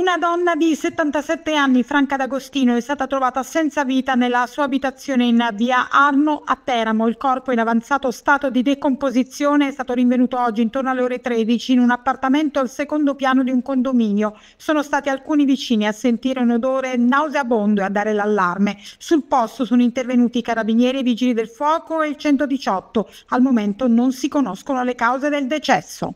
Una donna di 77 anni, Franca D'Agostino, è stata trovata senza vita nella sua abitazione in via Arno a Teramo. Il corpo in avanzato stato di decomposizione è stato rinvenuto oggi intorno alle ore 13 in un appartamento al secondo piano di un condominio. Sono stati alcuni vicini a sentire un odore nauseabondo e a dare l'allarme. Sul posto sono intervenuti i carabinieri, i vigili del fuoco e il 118. Al momento non si conoscono le cause del decesso.